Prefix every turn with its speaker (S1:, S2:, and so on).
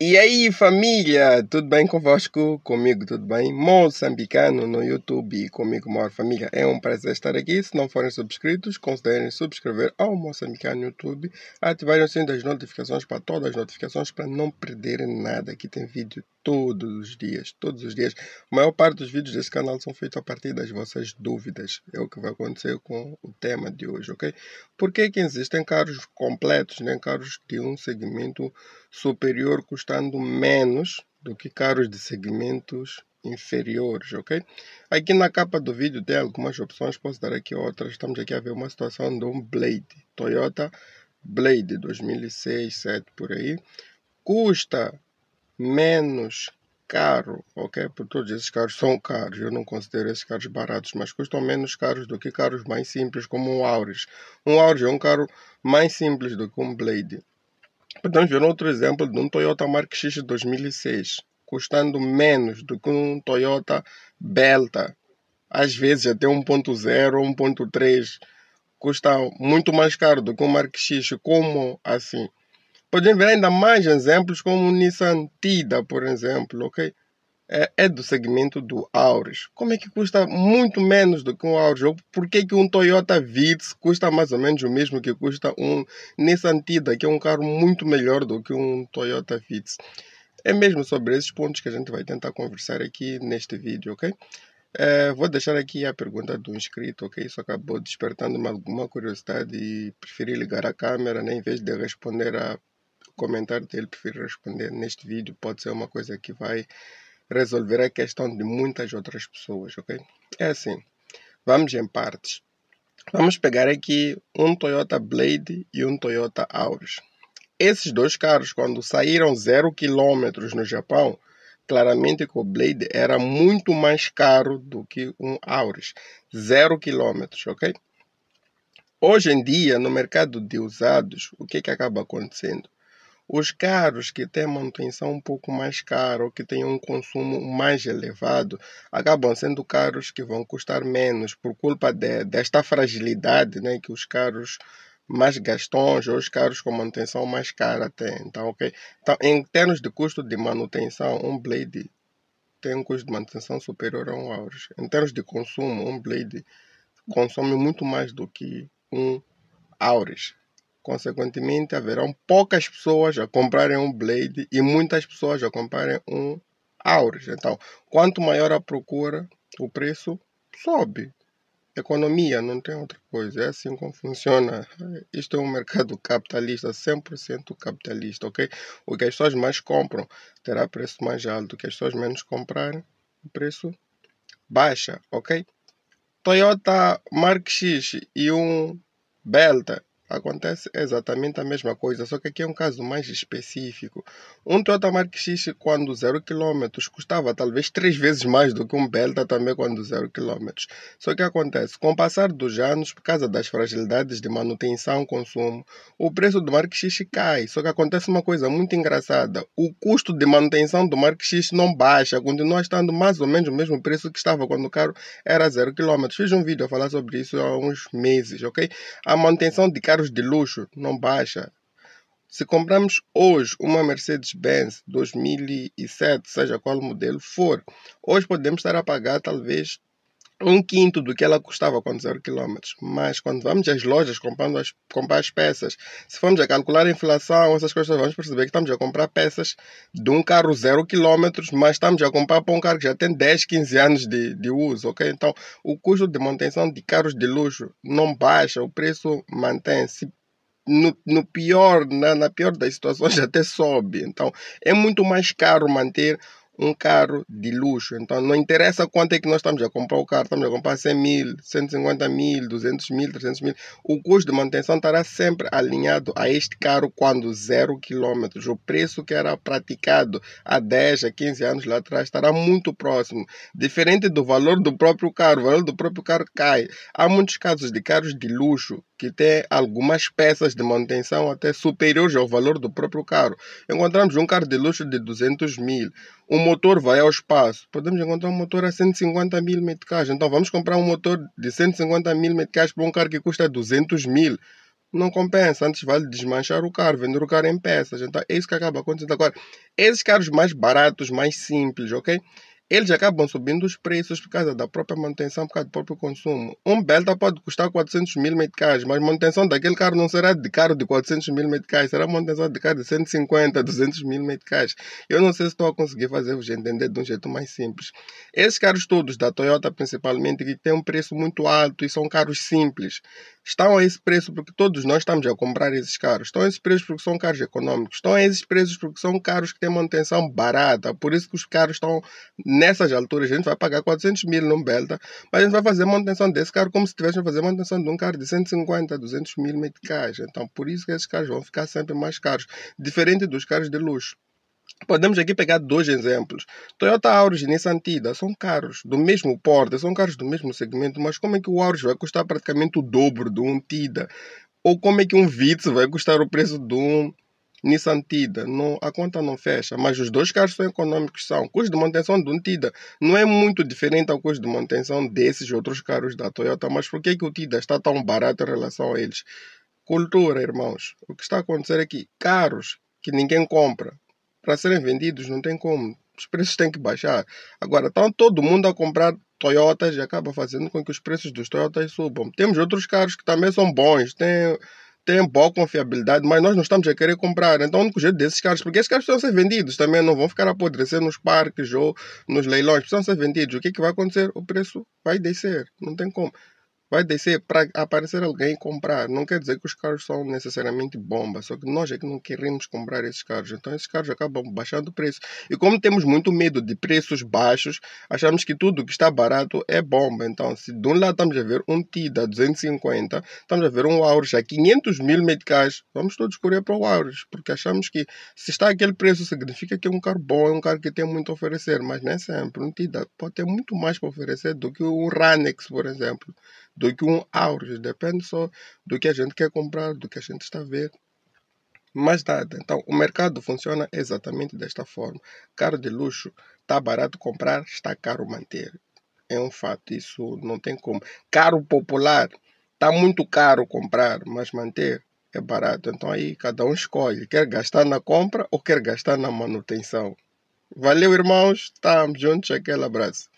S1: E aí família, tudo bem convosco? Comigo tudo bem? Moçambicano no YouTube comigo maior família. É um prazer estar aqui. Se não forem subscritos, considerem subscrever ao Moçambicano no YouTube. Ativarem o sininho das notificações para todas as notificações para não perderem nada. Aqui tem vídeo todos os dias, todos os dias. A maior parte dos vídeos desse canal são feitos a partir das vossas dúvidas. É o que vai acontecer com o tema de hoje, ok? Por que, que existem carros completos, né? carros de um segmento superior custo custando menos do que carros de segmentos inferiores, ok? Aqui na capa do vídeo tem algumas opções, posso dar aqui outras. Estamos aqui a ver uma situação de um Blade, Toyota Blade 2006, 7 por aí. Custa menos caro, ok? Por todos esses carros são caros, eu não considero esses carros baratos, mas custam menos caros do que carros mais simples como um Auris. Um Auris é um carro mais simples do que um Blade, Podemos então, ver outro exemplo de um Toyota Mark X de 2006, custando menos do que um Toyota Belta. Às vezes até 1.0 ou 1.3 custa muito mais caro do que um Mark X, como assim? Podemos ver ainda mais exemplos como o Nissan Tida, por exemplo, ok? É, é do segmento do Auris. Como é que custa muito menos do que um Auris? Ou por que, que um Toyota Vitz custa mais ou menos o mesmo que custa um Nissan Tida, que é um carro muito melhor do que um Toyota Vitz? É mesmo sobre esses pontos que a gente vai tentar conversar aqui neste vídeo, ok? É, vou deixar aqui a pergunta do inscrito, ok? Isso acabou despertando alguma curiosidade e preferi ligar a câmera, né? em vez de responder a comentário dele, prefiro responder neste vídeo. Pode ser uma coisa que vai resolver a questão de muitas outras pessoas, ok? É assim, vamos em partes. Vamos pegar aqui um Toyota Blade e um Toyota Auris. Esses dois carros, quando saíram zero quilômetros no Japão, claramente que o Blade era muito mais caro do que um Auris. Zero quilômetros, ok? Hoje em dia, no mercado de usados, o que, que acaba acontecendo? Os caros, que têm manutenção um pouco mais cara ou que têm um consumo mais elevado, acabam sendo caros que vão custar menos por culpa de, desta fragilidade né, que os caros mais gastões ou os carros com manutenção mais cara têm. Então, okay? então, em termos de custo de manutenção, um Blade tem um custo de manutenção superior a um Auris Em termos de consumo, um Blade consome muito mais do que um Auris. Consequentemente, haverão poucas pessoas a comprarem um Blade e muitas pessoas a comprarem um Auris. Então, quanto maior a procura, o preço sobe. Economia, não tem outra coisa. É assim como funciona. Isto é um mercado capitalista, 100% capitalista, ok? O que as pessoas mais compram terá preço mais alto. O que as pessoas menos comprarem, o preço baixa, ok? Toyota Mark X e um Belta acontece exatamente a mesma coisa, só que aqui é um caso mais específico. Um Toyota Mark X quando 0 km custava talvez três vezes mais do que um Belta também quando 0 km. Só que acontece, com o passar dos anos, por causa das fragilidades de manutenção, e consumo, o preço do Mark X cai. Só que acontece uma coisa muito engraçada, o custo de manutenção do Mark X não baixa, continua estando mais ou menos o mesmo preço que estava quando o carro era 0 km. Fiz um vídeo a falar sobre isso há uns meses, ok? A manutenção de carro carros de luxo não baixa. Se compramos hoje uma Mercedes-Benz 2007, seja qual modelo for, hoje podemos estar a pagar talvez um quinto do que ela custava quando zero quilômetros. Mas quando vamos às lojas comprando as, comprar as peças, se formos a calcular a inflação, essas coisas, vamos perceber que estamos a comprar peças de um carro zero quilômetros, mas estamos a comprar para um carro que já tem 10, 15 anos de, de uso, ok? Então, o custo de manutenção de carros de luxo não baixa, o preço mantém-se. No, no, pior, na, na pior das situações até sobe. Então, é muito mais caro manter um carro de luxo. Então não interessa quanto é que nós estamos a comprar o carro, estamos a comprar 100 mil, 150 mil, 200 mil, 300 mil. O custo de manutenção estará sempre alinhado a este carro quando zero quilômetros. O preço que era praticado há 10, a 15 anos lá atrás estará muito próximo. Diferente do valor do próprio carro, o valor do próprio carro cai. Há muitos casos de carros de luxo que tem algumas peças de manutenção até superiores ao valor do próprio carro. Encontramos um carro de luxo de 200 mil, o motor vai ao espaço, podemos encontrar um motor a 150 mil meticais. Então vamos comprar um motor de 150 mil meticais para um carro que custa 200 mil. Não compensa, antes vale desmanchar o carro, vender o carro em peças. Então é isso que acaba acontecendo agora. Esses carros mais baratos, mais simples, ok? eles acabam subindo os preços por causa da própria manutenção, por causa do próprio consumo. Um Belta pode custar 400 mil meticais, mas manutenção daquele carro não será de carro de 400 mil meticais, será manutenção de carro de 150, 200 mil meticais. Eu não sei se estou a conseguir fazer-vos entender de um jeito mais simples. Esses carros todos, da Toyota principalmente, que têm um preço muito alto e são carros simples, estão a esse preço porque todos nós estamos a comprar esses carros. Estão a esse preço porque são carros econômicos. Estão a esses preços porque são carros que têm manutenção barata. Por isso que os carros estão nessas alturas a gente vai pagar 400 mil num Belta, mas a gente vai fazer manutenção desse carro como se estivesse a fazer manutenção de um carro de 150, 200 mil meticais. Então, por isso que esses carros vão ficar sempre mais caros, diferente dos carros de luxo. Podemos aqui pegar dois exemplos. Toyota Auris e Nissan Tida são carros do mesmo porte, são carros do mesmo segmento, mas como é que o Auris vai custar praticamente o dobro de um Tida? Ou como é que um Vitz vai custar o preço de um nesse antida, não, a conta não fecha, mas os dois carros são econômicos, são. Custo de manutenção de um TIDA não é muito diferente ao custo de manutenção desses outros carros da Toyota, mas por que, que o TIDA está tão barato em relação a eles? Cultura, irmãos. O que está a acontecer aqui? É carros que ninguém compra, para serem vendidos não tem como. Os preços têm que baixar. Agora, estão todo mundo a comprar Toyotas e acaba fazendo com que os preços dos Toyotas subam. Temos outros carros que também são bons. Tem tempo, há confiabilidade, mas nós não estamos a querer comprar. Então, o único jeito desses carros, porque esses carros precisam ser vendidos também, não vão ficar a apodrecer nos parques ou nos leilões, precisam ser vendidos. O que, é que vai acontecer? O preço vai descer, não tem como vai descer para aparecer alguém e comprar. Não quer dizer que os carros são necessariamente bomba, só que nós é que não queremos comprar esses carros. Então esses carros acabam baixando o preço. E como temos muito medo de preços baixos, achamos que tudo que está barato é bomba. Então se de um lado estamos a ver um Tida 250, estamos a ver um Auris a 500 mil meticais, vamos todos correr para o Auris, porque achamos que se está aquele preço significa que é um carro bom, é um carro que tem muito a oferecer, mas nem é sempre. Um Tida pode ter muito mais para oferecer do que um Ranex, por exemplo do que um auge, depende só do que a gente quer comprar, do que a gente está vendo. Mais nada. Então, o mercado funciona exatamente desta forma. Caro de luxo, está barato comprar, está caro manter. É um fato, isso não tem como. Caro popular, está muito caro comprar, mas manter é barato. Então, aí cada um escolhe, quer gastar na compra ou quer gastar na manutenção. Valeu, irmãos. Estamos juntos. Aquele abraço.